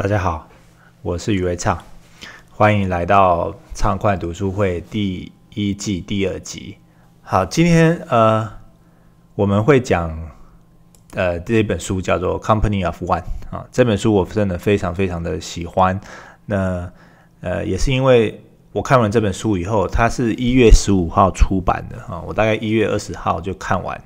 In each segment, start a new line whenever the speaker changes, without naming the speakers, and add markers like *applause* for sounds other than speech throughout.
大家好，我是余维畅，欢迎来到畅快读书会第一季第二集。好，今天呃我们会讲呃这一本书叫做《Company of One》啊，这本书我真的非常非常的喜欢。那呃也是因为我看完这本书以后，它是一月十五号出版的啊，我大概一月二十号就看完。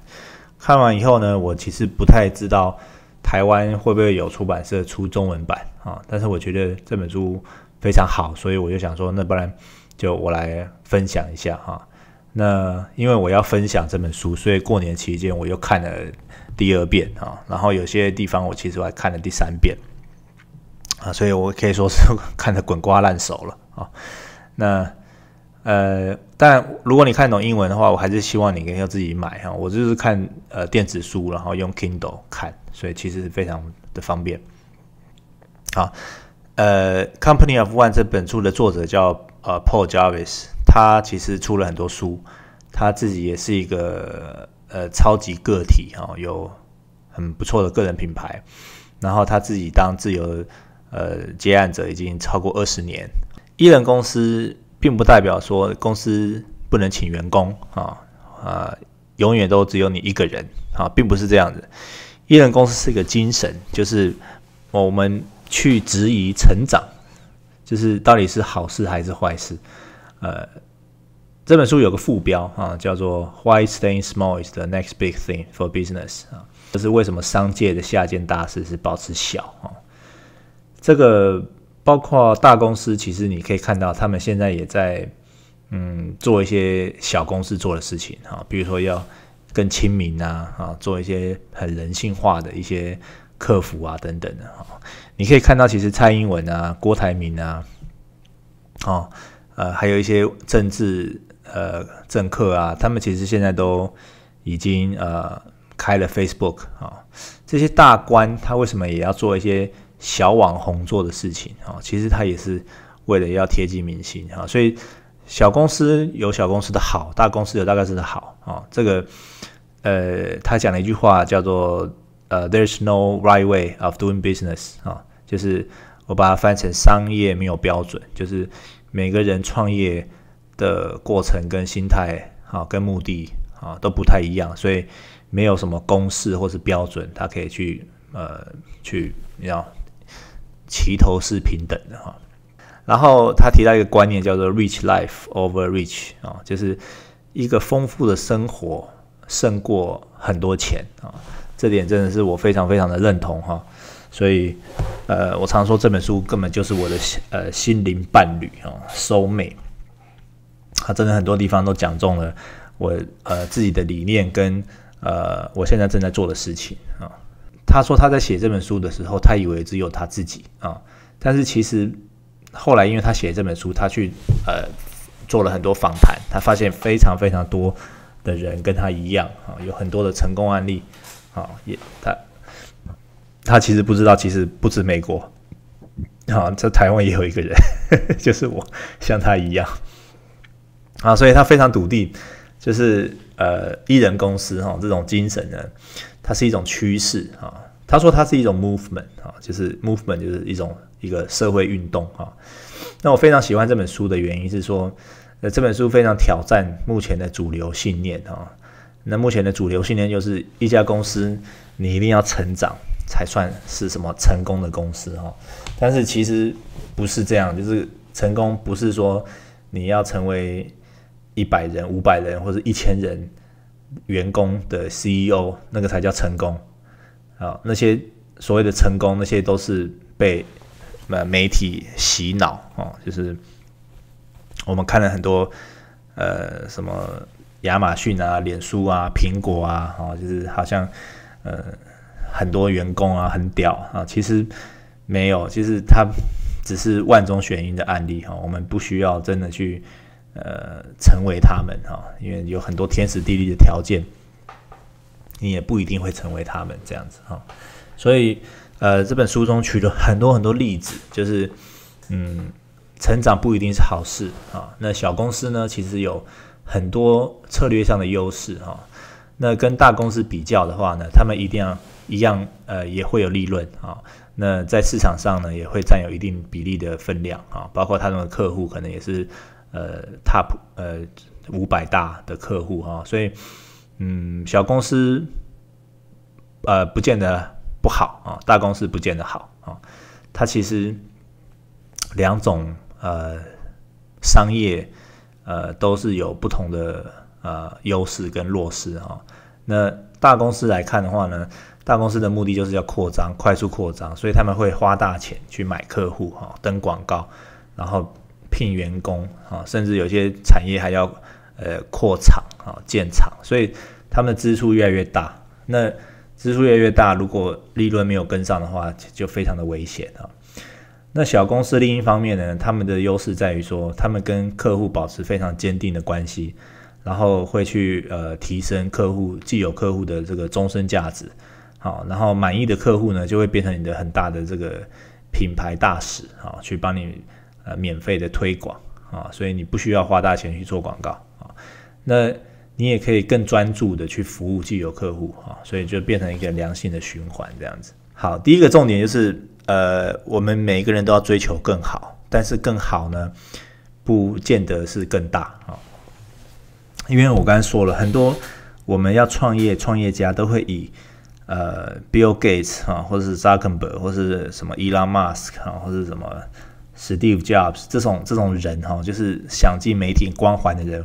看完以后呢，我其实不太知道。台湾会不会有出版社出中文版啊？但是我觉得这本书非常好，所以我就想说，那不然就我来分享一下哈。那因为我要分享这本书，所以过年期间我又看了第二遍啊，然后有些地方我其实还看了第三遍啊，所以我可以说是 *laughs* 看的滚瓜烂熟了啊。那呃，但如果你看懂英文的话，我还是希望你可以自己买哈。我就是看呃电子书，然后用 Kindle 看，所以其实非常的方便。好，呃，《Company of One》这本书的作者叫呃 Paul Jarvis，他其实出了很多书，他自己也是一个呃超级个体哈，有很不错的个人品牌。然后他自己当自由呃接案者已经超过二十年，伊人公司。并不代表说公司不能请员工啊，啊，永远都只有你一个人啊，并不是这样子。一人公司是一个精神，就是我们去质疑成长，就是到底是好事还是坏事？呃，这本书有个副标啊，叫做《Why Stay Small Is the Next Big Thing for Business》啊，这是为什么商界的下一件大事是保持小啊？这个。包括大公司，其实你可以看到，他们现在也在，嗯，做一些小公司做的事情啊，比如说要更亲民啊，啊，做一些很人性化的一些客服啊，等等的你可以看到，其实蔡英文啊、郭台铭啊，哦，呃，还有一些政治呃政客啊，他们其实现在都已经呃开了 Facebook 啊。这些大官他为什么也要做一些？小网红做的事情啊，其实他也是为了要贴近民心啊，所以小公司有小公司的好，大公司有大公司的好啊。这个呃，他讲了一句话叫做呃，there's no right way of doing business 啊，就是我把它翻成商业没有标准，就是每个人创业的过程跟心态啊、跟目的啊都不太一样，所以没有什么公式或是标准，他可以去呃去要。齐头是平等的哈，然后他提到一个观念叫做 rich life over rich 啊，就是一个丰富的生活胜过很多钱啊，这点真的是我非常非常的认同哈，所以呃，我常说这本书根本就是我的呃心灵伴侣啊，soul mate，他真的很多地方都讲中了我呃自己的理念跟呃我现在正在做的事情啊。他说他在写这本书的时候，他以为只有他自己啊，但是其实后来，因为他写这本书，他去呃做了很多访谈，他发现非常非常多的人跟他一样啊，有很多的成功案例啊，也他他其实不知道，其实不止美国啊，在台湾也有一个人，*laughs* 就是我像他一样啊，所以他非常笃定，就是呃一人公司哈这种精神呢。它是一种趋势啊，他说它是一种 movement 啊，就是 movement 就是一种一个社会运动啊。那我非常喜欢这本书的原因是说，呃，这本书非常挑战目前的主流信念啊。那目前的主流信念就是一家公司你一定要成长才算是什么成功的公司哈。但是其实不是这样，就是成功不是说你要成为一百人、五百人或者一千人。员工的 CEO，那个才叫成功啊！那些所谓的成功，那些都是被媒体洗脑哦，就是我们看了很多呃，什么亚马逊啊、脸书啊、苹果啊，哦，就是好像呃很多员工啊很屌啊，其实没有，其实他只是万中选一的案例哈。我们不需要真的去。呃，成为他们哈，因为有很多天时地利的条件，你也不一定会成为他们这样子哈。所以，呃，这本书中取了很多很多例子，就是嗯，成长不一定是好事啊。那小公司呢，其实有很多策略上的优势哈。那跟大公司比较的话呢，他们一定要一样呃，也会有利润啊。那在市场上呢，也会占有一定比例的分量啊，包括他们的客户可能也是。呃，Top 呃五百大的客户啊，所以嗯，小公司呃不见得不好啊，大公司不见得好啊。它其实两种呃商业呃都是有不同的呃优势跟弱势啊。那大公司来看的话呢，大公司的目的就是要扩张，快速扩张，所以他们会花大钱去买客户哈，登广告，然后。聘员工啊，甚至有些产业还要呃扩厂啊建厂，所以他们的支出越来越大。那支出越来越大，如果利润没有跟上的话，就非常的危险啊。那小公司另一方面呢，他们的优势在于说，他们跟客户保持非常坚定的关系，然后会去呃提升客户既有客户的这个终身价值。好，然后满意的客户呢，就会变成你的很大的这个品牌大使啊，去帮你。呃，免费的推广啊，所以你不需要花大钱去做广告啊。那你也可以更专注的去服务既有客户啊，所以就变成一个良性的循环这样子。好，第一个重点就是，呃，我们每一个人都要追求更好，但是更好呢，不见得是更大啊。因为我刚才说了很多，我们要创业，创业家都会以呃，Bill Gates 啊，或者是 Zuckerberg，或是什么伊 m 马斯克啊，或者什么。Steve Jobs 这种这种人哈，就是想进媒体光环的人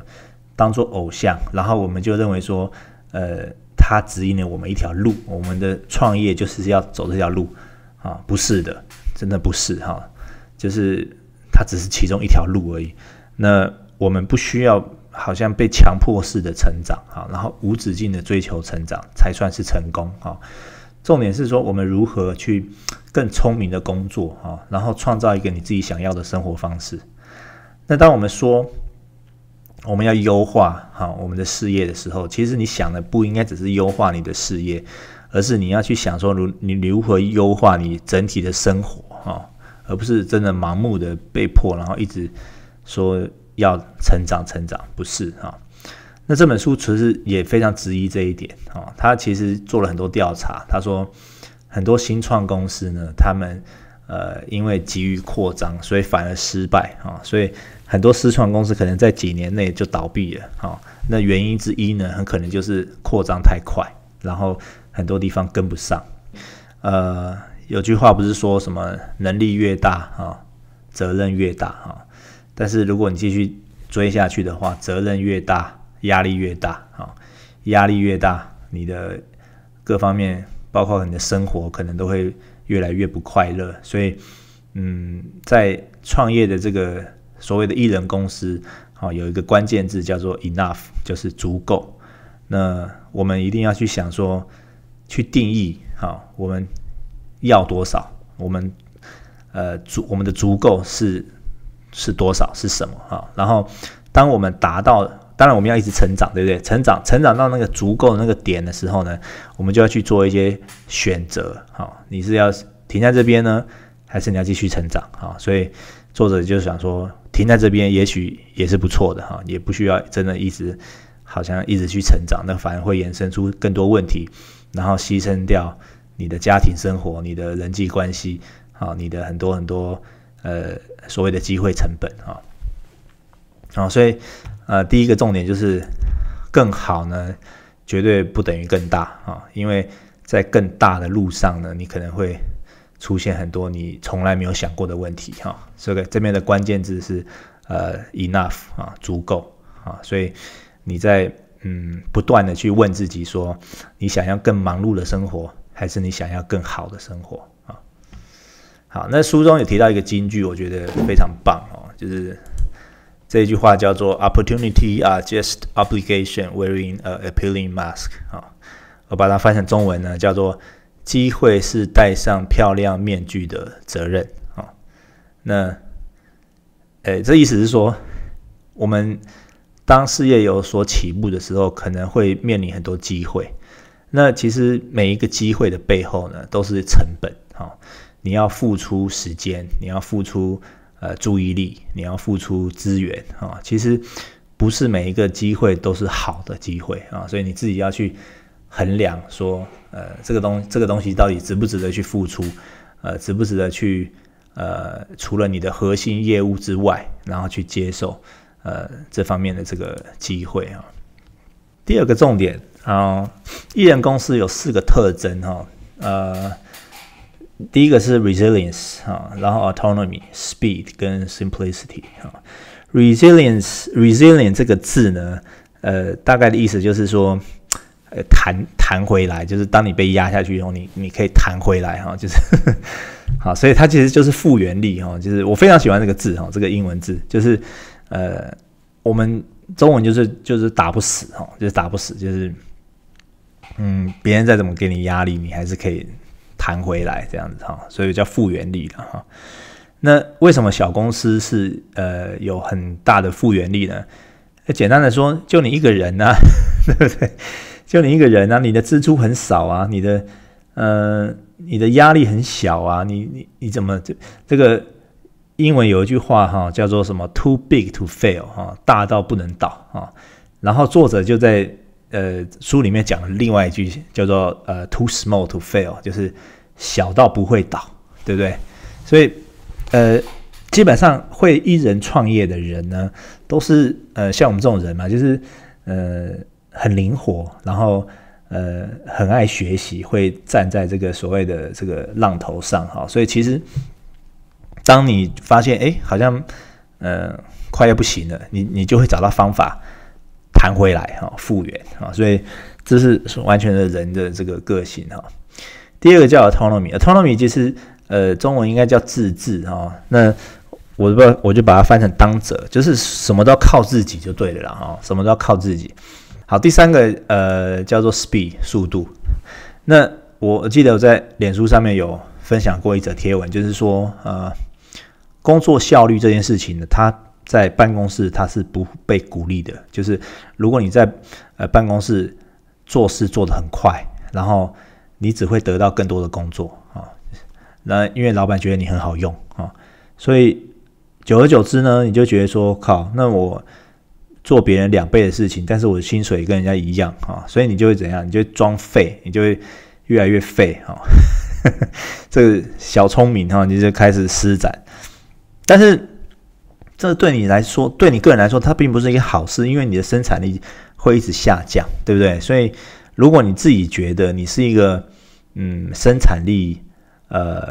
当做偶像，然后我们就认为说，呃，他指引了我们一条路，我们的创业就是要走这条路啊，不是的，真的不是哈，就是他只是其中一条路而已。那我们不需要好像被强迫式的成长啊，然后无止境的追求成长才算是成功啊。重点是说，我们如何去？更聪明的工作啊，然后创造一个你自己想要的生活方式。那当我们说我们要优化好我们的事业的时候，其实你想的不应该只是优化你的事业，而是你要去想说如你如何优化你整体的生活啊，而不是真的盲目的被迫，然后一直说要成长成长，不是啊？那这本书其实也非常质疑这一点啊，他其实做了很多调查，他说。很多新创公司呢，他们呃，因为急于扩张，所以反而失败啊。所以很多私创公司可能在几年内就倒闭了。哈，那原因之一呢，很可能就是扩张太快，然后很多地方跟不上。呃，有句话不是说什么能力越大啊，责任越大啊？但是如果你继续追下去的话，责任越大，压力越大啊，压力越大，你的各方面。包括你的生活可能都会越来越不快乐，所以，嗯，在创业的这个所谓的艺人公司，好有一个关键字叫做 enough，就是足够。那我们一定要去想说，去定义好我们要多少，我们呃足我们的足够是是多少是什么啊？然后当我们达到当然，我们要一直成长，对不对？成长，成长到那个足够的那个点的时候呢，我们就要去做一些选择。好，你是要停在这边呢，还是你要继续成长？哈，所以作者就想说，停在这边也许也是不错的哈，也不需要真的一直好像一直去成长，那反而会延伸出更多问题，然后牺牲掉你的家庭生活、你的人际关系，好，你的很多很多呃所谓的机会成本啊，啊，所以。呃，第一个重点就是更好呢，绝对不等于更大啊，因为在更大的路上呢，你可能会出现很多你从来没有想过的问题哈。这个这边的关键字是呃，enough 啊，足够啊，所以你在嗯不断的去问自己，说你想要更忙碌的生活，还是你想要更好的生活啊？好，那书中有提到一个金句，我觉得非常棒哦，就是。这句话叫做 “Opportunity are just obligation wearing a appealing mask” 啊，我把它翻成中文呢，叫做“机会是戴上漂亮面具的责任”啊。那，诶，这意思是说，我们当事业有所起步的时候，可能会面临很多机会。那其实每一个机会的背后呢，都是成本啊，你要付出时间，你要付出。呃，注意力，你要付出资源啊。其实不是每一个机会都是好的机会啊，所以你自己要去衡量，说呃，这个东这个东西到底值不值得去付出？呃，值不值得去呃，除了你的核心业务之外，然后去接受呃这方面的这个机会啊。第二个重点啊，艺人公司有四个特征哈，呃。第一个是 resilience 啊，然后 autonomy、speed 跟 simplicity 啊。resilience resilience 这个字呢，呃，大概的意思就是说，呃，弹弹回来，就是当你被压下去以后，你你可以弹回来哈，就是，好，所以它其实就是复原力哈，就是我非常喜欢这个字哈，这个英文字，就是，呃，我们中文就是就是打不死哈，就是打不死，就是，嗯，别人再怎么给你压力，你还是可以。弹回来这样子哈，所以叫复原力了哈。那为什么小公司是呃有很大的复原力呢？简单的说，就你一个人啊，*laughs* 对不对？就你一个人啊，你的支出很少啊，你的呃，你的压力很小啊。你你你怎么这这个英文有一句话哈，叫做什么 “too big to fail” 哈，大到不能倒啊。然后作者就在。呃，书里面讲的另外一句叫做“呃，too small to fail”，就是小到不会倒，对不对？所以，呃，基本上会一人创业的人呢，都是呃像我们这种人嘛，就是呃很灵活，然后呃很爱学习，会站在这个所谓的这个浪头上哈。所以其实，当你发现哎好像呃快要不行了，你你就会找到方法。弹回来哈，复原啊，所以这是完全的人的这个个性哈。第二个叫 autonomy，autonomy，其实呃，中文应该叫自治哈。那我不我就把它翻成当者，就是什么都要靠自己就对了了哈，什么都要靠自己。好，第三个呃叫做 speed，速度。那我记得我在脸书上面有分享过一则贴文，就是说呃，工作效率这件事情呢，它。在办公室，他是不被鼓励的。就是如果你在呃办公室做事做得很快，然后你只会得到更多的工作啊，那因为老板觉得你很好用啊，所以久而久之呢，你就觉得说靠，那我做别人两倍的事情，但是我的薪水跟人家一样啊，所以你就会怎样？你就装废，你就会越来越废啊，*laughs* 这个小聪明哈，你就开始施展，但是。这对你来说，对你个人来说，它并不是一个好事，因为你的生产力会一直下降，对不对？所以，如果你自己觉得你是一个，嗯，生产力，呃，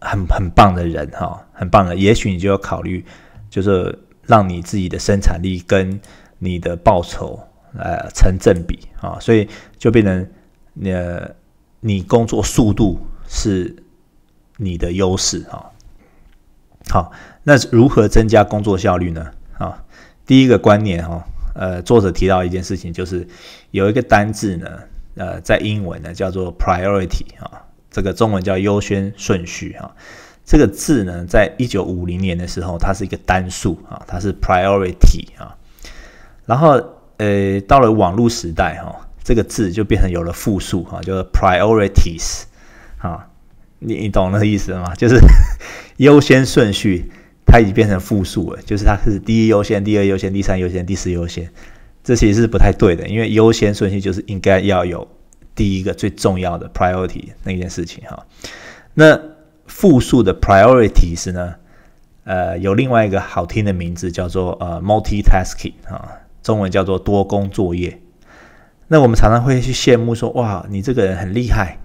很很棒的人哈，很棒的，也许你就要考虑，就是让你自己的生产力跟你的报酬呃成正比啊，所以就变成，呃，你工作速度是你的优势啊，好。那如何增加工作效率呢？啊，第一个观念哦，呃，作者提到一件事情，就是有一个单字呢，呃，在英文呢叫做 priority 啊，这个中文叫优先顺序啊，这个字呢，在一九五零年的时候，它是一个单数啊，它是 priority 啊，然后呃，到了网络时代哈，这个字就变成有了复数哈，就 priorities 啊，你你懂那意思吗？就是 *laughs* 优先顺序。它已经变成复数了，就是它是第一优先、第二优先、第三优先、第四优先，这实是不太对的，因为优先顺序就是应该要有第一个最重要的 priority 那件事情哈。那复数的 priorities 呢？呃，有另外一个好听的名字叫做呃 multitasking 啊，中文叫做多工作业。那我们常常会去羡慕说，哇，你这个人很厉害，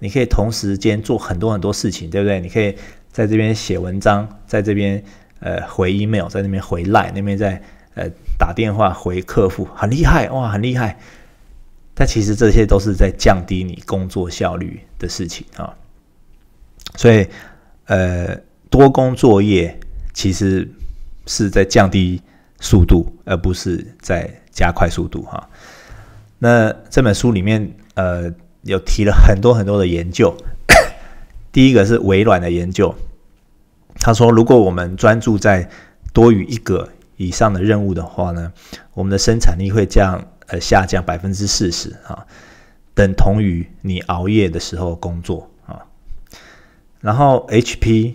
你可以同时间做很多很多事情，对不对？你可以。在这边写文章，在这边呃回 email，在那边回 line，那边在呃打电话回客户，很厉害哇，很厉害。但其实这些都是在降低你工作效率的事情啊。所以呃多工作业其实是在降低速度，而不是在加快速度哈。那这本书里面呃有提了很多很多的研究，*coughs* 第一个是微软的研究。他说：“如果我们专注在多于一个以上的任务的话呢，我们的生产力会降呃下降百分之四十啊，等同于你熬夜的时候工作啊。然后 HP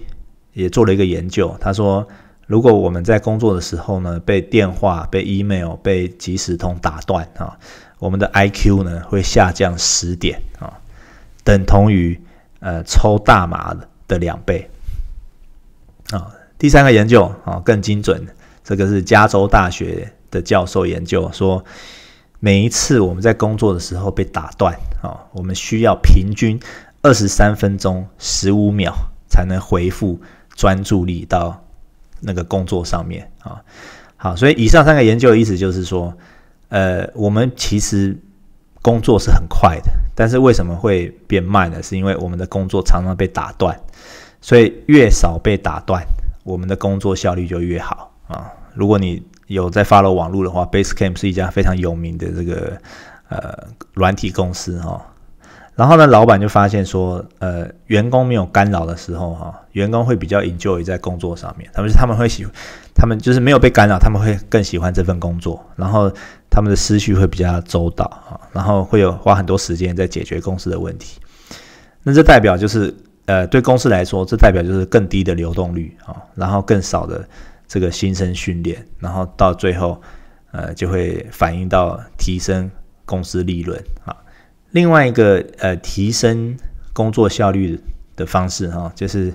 也做了一个研究，他说，如果我们在工作的时候呢被电话、被 email、被即时通打断啊，我们的 IQ 呢会下降十点啊，等同于呃抽大麻的两倍。”啊，第三个研究啊更精准，这个是加州大学的教授研究说，每一次我们在工作的时候被打断啊，我们需要平均二十三分钟十五秒才能回复专注力到那个工作上面啊。好，所以以上三个研究的意思就是说，呃，我们其实工作是很快的，但是为什么会变慢呢？是因为我们的工作常常被打断。所以越少被打断，我们的工作效率就越好啊！如果你有在发 w 网络的话，Basecamp 是一家非常有名的这个呃软体公司哈。然后呢，老板就发现说，呃，员工没有干扰的时候哈，员工会比较 enjoy 在工作上面，他们他们会喜，他们就是没有被干扰，他们会更喜欢这份工作，然后他们的思绪会比较周到哈，然后会有花很多时间在解决公司的问题。那这代表就是。呃，对公司来说，这代表就是更低的流动率啊，然后更少的这个新生训练，然后到最后，呃，就会反映到提升公司利润啊。另外一个呃，提升工作效率的方式哈，就是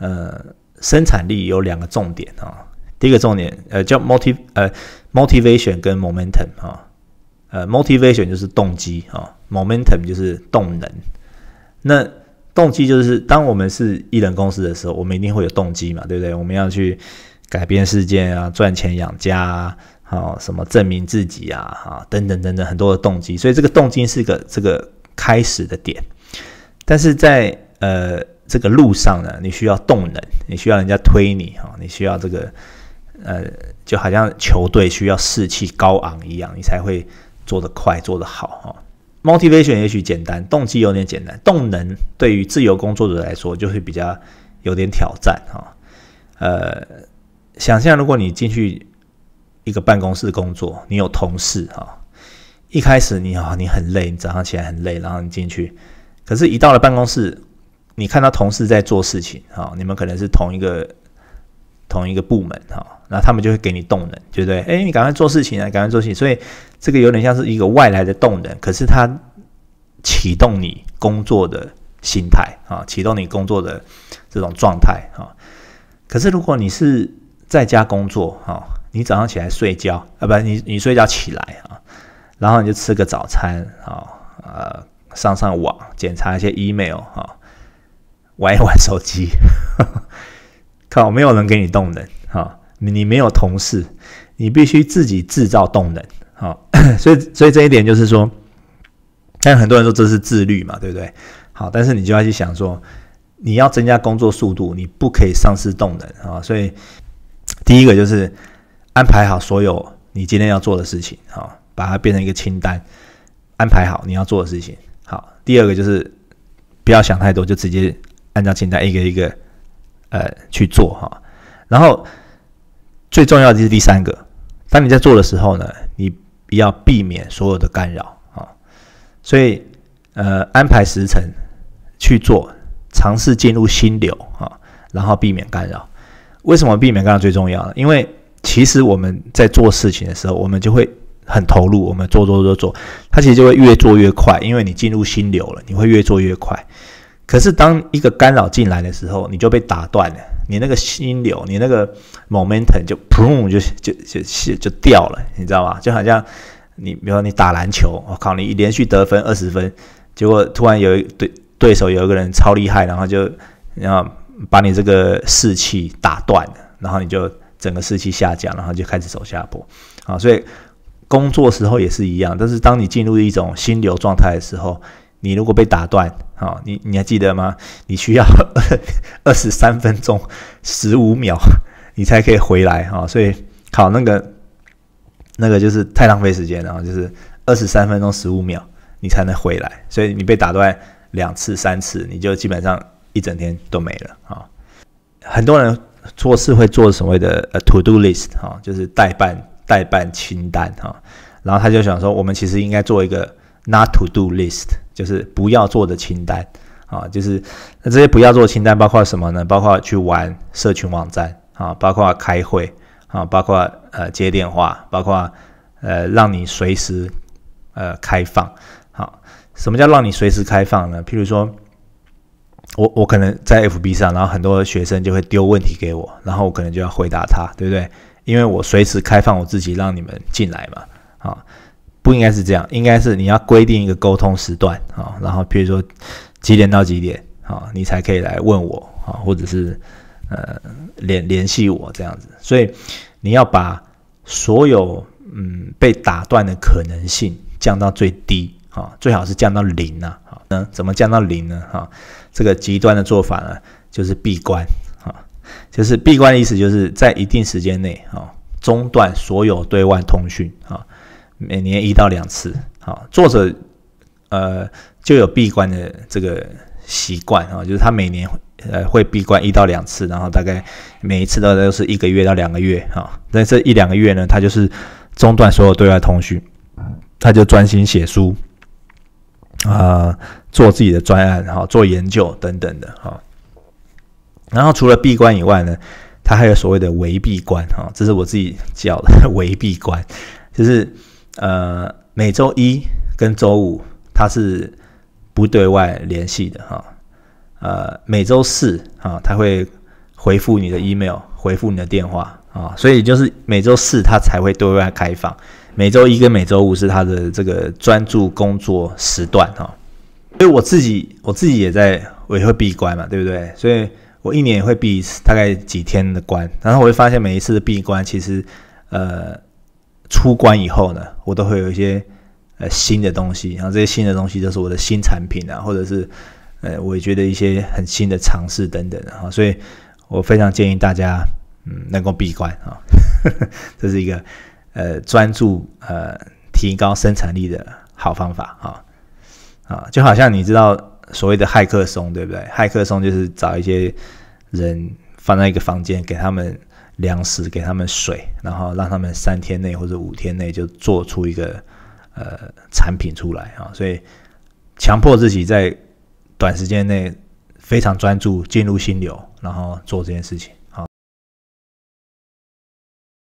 呃，生产力有两个重点啊。第一个重点呃叫 motiv 呃 motivation 跟 momentum 啊，呃 motivation 就是动机啊，momentum 就是动能。那动机就是，当我们是艺人公司的时候，我们一定会有动机嘛，对不对？我们要去改变世界啊，赚钱养家啊，好什么证明自己啊，啊等等等等很多的动机。所以这个动机是个这个开始的点，但是在呃这个路上呢，你需要动能，你需要人家推你啊，你需要这个呃就好像球队需要士气高昂一样，你才会做得快，做得好哈。motivation 也许简单，动机有点简单，动能对于自由工作者来说就会比较有点挑战哈。呃，想象如果你进去一个办公室工作，你有同事哈，一开始你啊你很累，你早上起来很累，然后你进去，可是，一到了办公室，你看到同事在做事情哦，你们可能是同一个。同一个部门哈，那他们就会给你动能，对不对？哎，你赶快做事情啊，赶快做事情。所以这个有点像是一个外来的动能，可是它启动你工作的心态啊，启动你工作的这种状态啊。可是如果你是在家工作哈，你早上起来睡觉啊，不，你你睡觉起来啊，然后你就吃个早餐啊，呃，上上网，检查一些 email 哈，玩一玩手机。*laughs* 靠，没有人给你动能，哈，你没有同事，你必须自己制造动能，哈，所以，所以这一点就是说，但很多人说这是自律嘛，对不对？好，但是你就要去想说，你要增加工作速度，你不可以丧失动能啊，所以，第一个就是安排好所有你今天要做的事情，哦，把它变成一个清单，安排好你要做的事情，好，第二个就是不要想太多，就直接按照清单一个一个。呃，去做哈，然后最重要的是第三个，当你在做的时候呢，你要避免所有的干扰啊，所以呃，安排时辰去做，尝试进入心流啊，然后避免干扰。为什么避免干扰最重要呢？因为其实我们在做事情的时候，我们就会很投入，我们做做做做做，它其实就会越做越快，因为你进入心流了，你会越做越快。可是，当一个干扰进来的时候，你就被打断了，你那个心流，你那个 momentum 就砰就就就就掉了，你知道吗？就好像你，比如说你打篮球，我靠，你连续得分二十分，结果突然有一对对手有一个人超厉害，然后就然后把你这个士气打断了，然后你就整个士气下降，然后就开始走下坡啊。所以工作时候也是一样，但是当你进入一种心流状态的时候。你如果被打断，好，你你还记得吗？你需要 *laughs* 二十三分钟十五秒，你才可以回来哈。所以，好那个那个就是太浪费时间了，就是二十三分钟十五秒你才能回来。所以你被打断两次三次，你就基本上一整天都没了哦。很多人做事会做所谓的呃 to do list 哈，就是代办代办清单哈。然后他就想说，我们其实应该做一个。Not to do list 就是不要做的清单啊，就是那这些不要做的清单包括什么呢？包括去玩社群网站啊，包括开会啊，包括呃接电话，包括呃让你随时呃开放。好，什么叫让你随时开放呢？譬如说，我我可能在 FB 上，然后很多学生就会丢问题给我，然后我可能就要回答他，对不对？因为我随时开放我自己，让你们进来嘛，啊。不应该是这样，应该是你要规定一个沟通时段啊，然后譬如说几点到几点啊，你才可以来问我啊，或者是呃联联系我这样子。所以你要把所有嗯被打断的可能性降到最低啊，最好是降到零啊。好，那怎么降到零呢？哈，这个极端的做法呢，就是闭关啊，就是闭关的意思，就是在一定时间内啊，中断所有对外通讯啊。每年一到两次，好，作者呃就有闭关的这个习惯啊，就是他每年呃会闭关一到两次，然后大概每一次都都是一个月到两个月哈。在这一两个月呢，他就是中断所有对外通讯，他就专心写书啊，做自己的专案哈，做研究等等的哈。然后除了闭关以外呢，他还有所谓的围闭关哈，这是我自己叫的围 *laughs* 闭关，就是。呃，每周一跟周五他是不对外联系的哈。呃，每周四啊，他会回复你的 email，回复你的电话啊，所以就是每周四他才会对外开放。每周一跟每周五是他的这个专注工作时段哈。所以我自己，我自己也在，我也会闭关嘛，对不对？所以我一年也会闭大概几天的关，然后我会发现每一次的闭关其实，呃。出关以后呢，我都会有一些呃新的东西，然后这些新的东西都是我的新产品啊，或者是呃，我觉得一些很新的尝试等等啊，所以，我非常建议大家嗯能够闭关啊，*laughs* 这是一个呃专注呃提高生产力的好方法啊啊，就好像你知道所谓的骇客松对不对？骇客松就是找一些人放在一个房间给他们。粮食给他们水，然后让他们三天内或者五天内就做出一个呃产品出来啊！所以强迫自己在短时间内非常专注，进入心流，然后做这件事情。